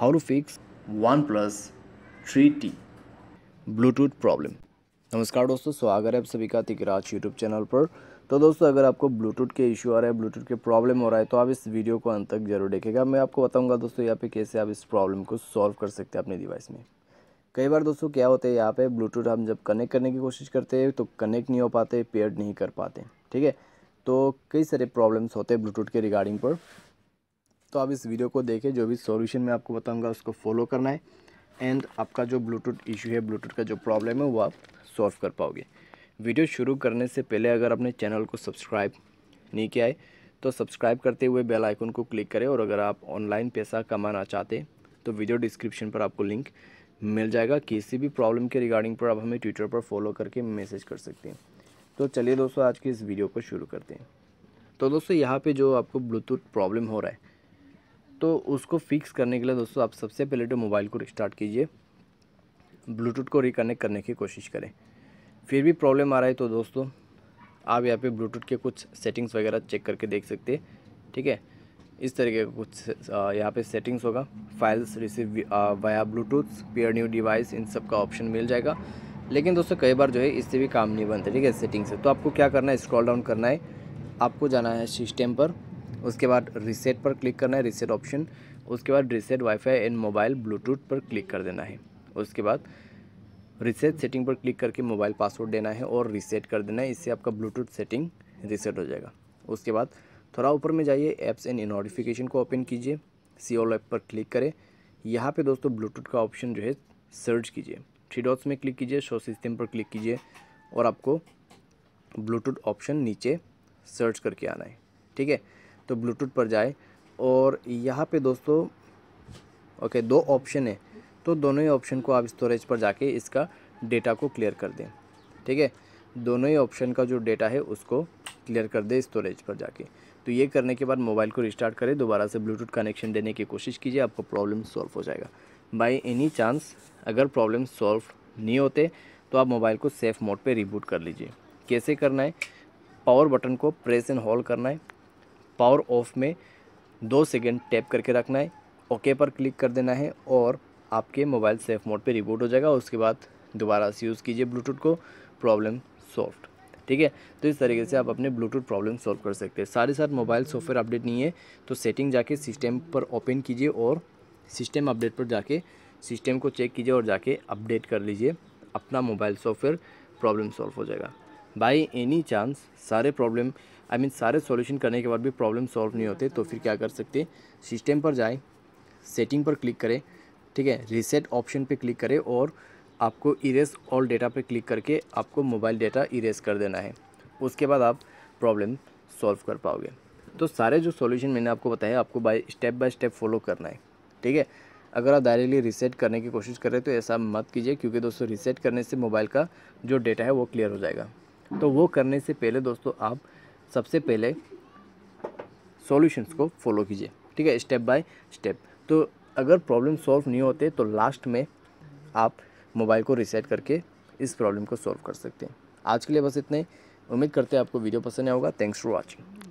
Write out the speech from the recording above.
how to fix OnePlus 3T Bluetooth problem नमस्कार दोस्तों स्वागत है आप सभी का तिकराज यूट्यूब चैनल पर तो दोस्तों अगर आपको ब्लूटूथ के इशू आ रहा है ब्लूटूथ के प्रॉब्लम हो रहा है तो आप इस वीडियो को अंत तक जरूर देखेगा मैं आपको बताऊंगा दोस्तों यहाँ पे कैसे आप इस प्रॉब्लम को सॉल्व कर सकते हैं अपने डिवाइस में कई बार दोस्तों क्या होता है यहाँ पे ब्लूटूथ हम जब कनेक्ट करने की कोशिश करते हैं तो कनेक्ट नहीं हो पाते पेयर नहीं कर पाते ठीक है तो कई सारे प्रॉब्लम्स होते हैं ब्लूटूथ के रिगार्डिंग पर तो आप इस वीडियो को देखें जो भी सॉल्यूशन मैं आपको बताऊंगा उसको फॉलो करना है एंड आपका जो ब्लूटूथ इशू है ब्लूटूथ का जो प्रॉब्लम है वो आप सॉल्व कर पाओगे वीडियो शुरू करने से पहले अगर आपने चैनल को सब्सक्राइब नहीं किया है तो सब्सक्राइब करते हुए बेल आइकन को क्लिक करें और अगर आप ऑनलाइन पैसा कमाना चाहते तो वीडियो डिस्क्रिप्शन पर आपको लिंक मिल जाएगा किसी भी प्रॉब्लम के रिगार्डिंग पर आप हमें ट्विटर पर फॉलो करके मैसेज कर सकते हैं तो चलिए दोस्तों आज की इस वीडियो को शुरू करते हैं तो दोस्तों यहाँ पे जो आपको ब्लूटूथ प्रॉब्लम हो रहा है तो उसको फिक्स करने के लिए दोस्तों आप सबसे पहले तो मोबाइल को रिस्टार्ट कीजिए ब्लूटूथ को रिकनेक्ट करने की कोशिश करें फिर भी प्रॉब्लम आ रहा है तो दोस्तों आप यहाँ पे ब्लूटूथ के कुछ सेटिंग्स वगैरह चेक करके देख सकते हैं ठीक है इस तरीके का कुछ यहाँ पे सेटिंग्स होगा files receive via Bluetooth pair new device इन सब का ऑप्शन मिल जाएगा लेकिन दोस्तों कई बार जो है इससे भी काम नहीं बनता ठीक है सेटिंग से तो आपको क्या करना है स्क्रॉल डाउन करना है आपको जाना है सिस्टम पर उसके बाद रीसेट पर क्लिक करना है रिसेट ऑप्शन उसके बाद reset wifi and mobile Bluetooth पर क्लिक कर देना है उसके बाद रिसेट सेटिंग पर क्लिक करके मोबाइल पासवर्ड देना है और रीसेट कर देना है इससे आपका ब्लूटूथ सेटिंग रिसेट हो जाएगा उसके बाद थोड़ा ऊपर में जाइए ऐप्स एंड नोटिफिकेशन को ओपन कीजिए सी ऑल ऐप पर क्लिक करें यहाँ पे दोस्तों ब्लूटूथ का ऑप्शन जो है सर्च कीजिए थ्री डॉट्स में क्लिक कीजिए शो सिस्टम पर क्लिक कीजिए और आपको ब्लूटूथ ऑप्शन नीचे सर्च करके आना है ठीक है तो ब्लूटूथ पर जाए और यहाँ पे दोस्तों ओके दो ऑप्शन है तो दोनों ही ऑप्शन को आप स्टोरेज पर जाके इसका डेटा को क्लियर कर दें ठीक है दोनों ही ऑप्शन का जो डेटा है उसको क्लियर कर दें स्टोरेज पर जाके तो ये करने के बाद मोबाइल को रिस्टार्ट करें दोबारा से ब्लूटूथ कनेक्शन देने की कोशिश कीजिए आपको प्रॉब्लम सॉल्व हो जाएगा बाई एनी चांस अगर प्रॉब्लम सॉल्व नहीं होते तो आप मोबाइल को सेफ़ मोड पे रिबूट कर लीजिए कैसे करना है पावर बटन को प्रेस एंड होल्ड करना है पावर ऑफ में दो सेकेंड टैप करके रखना है ओके पर क्लिक कर देना है और आपके मोबाइल सेफ मोड पे रिबूट हो जाएगा उसके बाद दोबारा से यूज़ कीजिए ब्लूटूथ को प्रॉब्लम सॉल्व ठीक है तो इस तरीके से आप अपने ब्लूटूथ प्रॉब्लम सॉल्व कर सकते हैं सारे साथ मोबाइल सॉफ्टवेयर अपडेट नहीं है तो सेटिंग जाके सिस्टम पर ओपन कीजिए और सिस्टम अपडेट पर जाके सिस्टम को चेक कीजिए और जाके अपडेट कर लीजिए अपना मोबाइल सॉफ्टवेयर प्रॉब्लम सॉल्व हो जाएगा बाई एनी चांस सारे प्रॉब्लम आई मीन सारे सॉल्यूशन करने के बाद भी प्रॉब्लम सॉल्व नहीं होते तो फिर क्या कर सकते सिस्टम पर जाए सेटिंग पर क्लिक करें ठीक है रीसेट ऑप्शन पे क्लिक करें और आपको इरेस ऑल डेटा पे क्लिक करके आपको मोबाइल डेटा इरेस कर देना है उसके बाद आप प्रॉब्लम सॉल्व कर पाओगे तो सारे जो सॉल्यूशन मैंने आपको बताया आपको by step by step follow करना है ठीक है अगर आप डायरेक्टली रीसेट करने की कोशिश कर रहे हैं तो ऐसा मत कीजिए क्योंकि दोस्तों रीसेट करने से मोबाइल का जो डेटा है वो क्लियर हो जाएगा तो वो करने से पहले दोस्तों आप सबसे पहले सॉल्यूशंस को फॉलो कीजिए ठीक है स्टेप बाय स्टेप तो अगर प्रॉब्लम सॉल्व नहीं होते तो लास्ट में आप मोबाइल को रिसेट करके इस प्रॉब्लम को सॉल्व कर सकते हैं आज के लिए बस इतने उम्मीद करते हैं आपको वीडियो पसंद आया होगा थैंक्स फॉर वॉचिंग